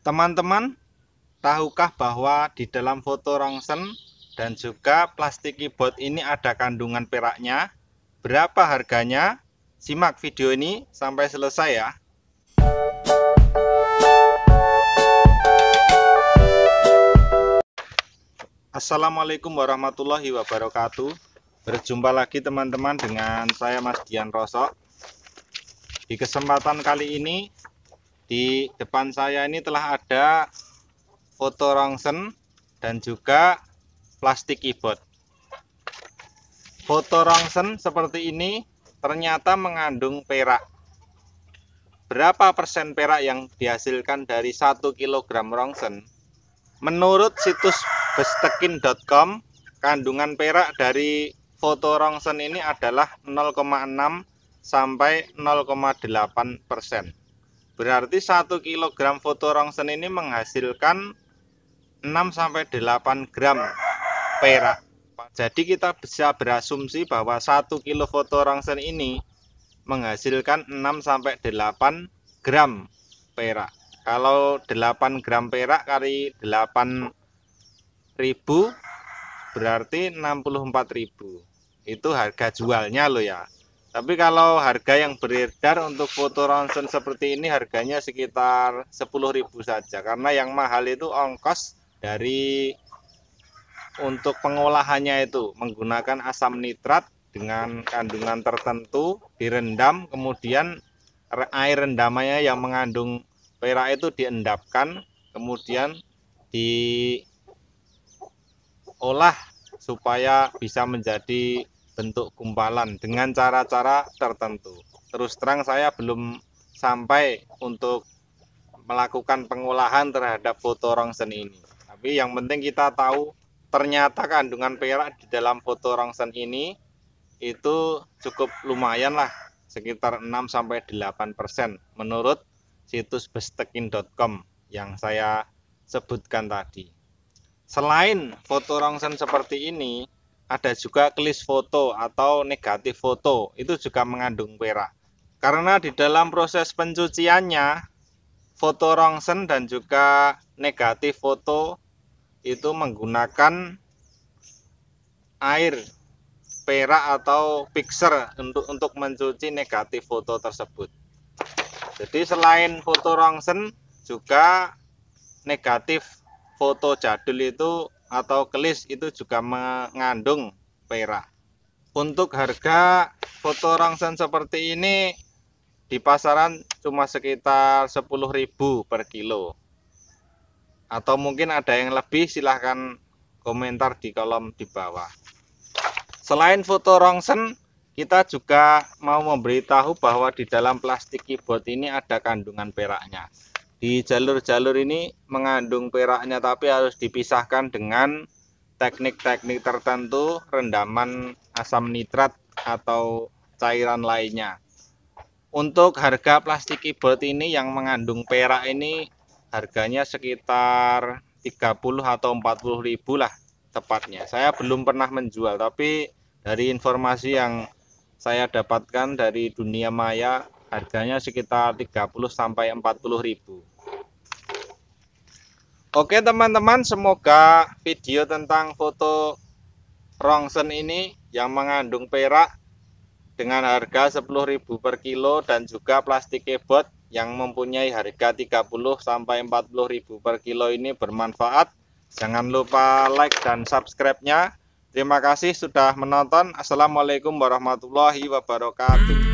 Teman-teman, tahukah bahwa di dalam foto rongsen dan juga plastik keyboard ini ada kandungan peraknya? Berapa harganya? Simak video ini sampai selesai ya. Assalamualaikum warahmatullahi wabarakatuh. Berjumpa lagi teman-teman dengan saya Mas Dian Rosok. Di kesempatan kali ini di depan saya ini telah ada foto rongsen dan juga plastik keyboard. Foto rongsen seperti ini ternyata mengandung perak. Berapa persen perak yang dihasilkan dari 1 kg rongsen? Menurut situs bestekin.com, kandungan perak dari foto rongsen ini adalah 0,6 sampai 0,8 persen. Berarti 1 kg fotorongsen ini menghasilkan 6 sampai 8 gram perak. Jadi kita bisa berasumsi bahwa 1 foto fotorongsen ini menghasilkan 6 sampai 8 gram perak. Kalau 8 gram perak kali 8 ribu berarti 64 ribu. Itu harga jualnya loh ya. Tapi kalau harga yang beredar untuk foto ronsen seperti ini harganya sekitar 10.000 saja karena yang mahal itu ongkos dari untuk pengolahannya itu menggunakan asam nitrat dengan kandungan tertentu direndam kemudian air rendamannya yang mengandung perak itu diendapkan kemudian diolah supaya bisa menjadi bentuk gumpalan dengan cara-cara tertentu. Terus terang saya belum sampai untuk melakukan pengolahan terhadap foto rongsen ini. Tapi yang penting kita tahu ternyata kandungan perak di dalam foto rongsen ini itu cukup lumayan lah sekitar 6 sampai 8 persen menurut situs bestekin.com yang saya sebutkan tadi. Selain foto rongsen seperti ini, ada juga klis foto atau negatif foto itu juga mengandung perak karena di dalam proses pencuciannya foto rongsen dan juga negatif foto itu menggunakan air perak atau pixer untuk untuk mencuci negatif foto tersebut jadi selain foto rongsen juga negatif foto jadul itu atau kelis itu juga mengandung perak. Untuk harga foto rongsen seperti ini di pasaran cuma sekitar 10.000 per kilo. Atau mungkin ada yang lebih silahkan komentar di kolom di bawah. Selain foto rongsen, kita juga mau memberitahu bahwa di dalam plastik keyboard ini ada kandungan peraknya di jalur-jalur ini mengandung peraknya tapi harus dipisahkan dengan teknik-teknik tertentu rendaman asam nitrat atau cairan lainnya. Untuk harga plastik keyboard ini yang mengandung perak ini harganya sekitar 30 atau 40 ribu lah tepatnya. Saya belum pernah menjual, tapi dari informasi yang saya dapatkan dari dunia maya harganya sekitar 30 sampai 40 ribu. Oke teman-teman, semoga video tentang foto rongsen ini yang mengandung perak dengan harga 10.000 per kilo dan juga plastik keyboard yang mempunyai harga 30 sampai 40.000 per kilo ini bermanfaat. Jangan lupa like dan subscribe-nya. Terima kasih sudah menonton. Assalamualaikum warahmatullahi wabarakatuh.